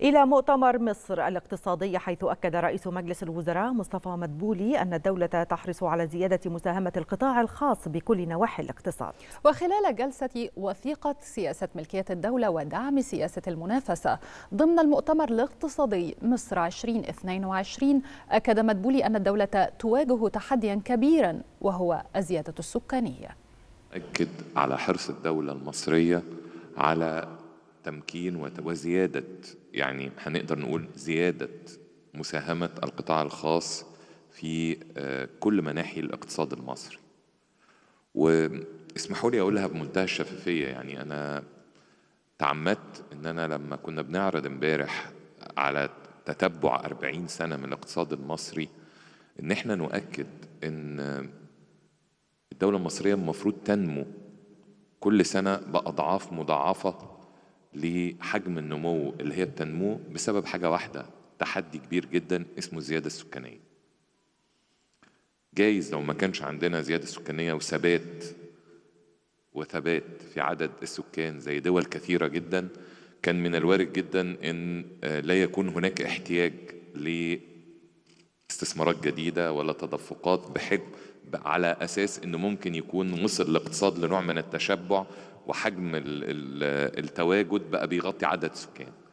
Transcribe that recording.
إلى مؤتمر مصر الاقتصادي حيث أكد رئيس مجلس الوزراء مصطفى مدبولي أن الدولة تحرص على زيادة مساهمة القطاع الخاص بكل نواحي الاقتصاد وخلال جلسة وثيقة سياسة ملكية الدولة ودعم سياسة المنافسة ضمن المؤتمر الاقتصادي مصر 2022 أكد مدبولي أن الدولة تواجه تحديا كبيرا وهو الزيادة السكانية أكد على حرص الدولة المصرية على تمكين وزيادة يعني هنقدر نقول زيادة مساهمة القطاع الخاص في آه، كل مناحي الاقتصاد المصري واسمحوا لي أقولها بمنتهى الشفافية يعني أنا تعمدت إن أنا لما كنا بنعرض امبارح على تتبع 40 سنة من الاقتصاد المصري إن إحنا نؤكد إن الدولة المصرية المفروض تنمو كل سنة بأضعاف مضاعفة لحجم النمو اللي هي التنمو بسبب حاجة واحدة تحدي كبير جدا اسمه الزيادة السكانية جايز لو ما كانش عندنا زيادة سكانية وثبات وثبات في عدد السكان زي دول كثيرة جدا كان من الوارد جدا أن آه، لا يكون هناك احتياج استثمارات جديدة ولا تدفقات بحجم على أساس أنه ممكن يكون وصل الاقتصاد لنوع من التشبع وحجم التواجد بقى بيغطي عدد سكان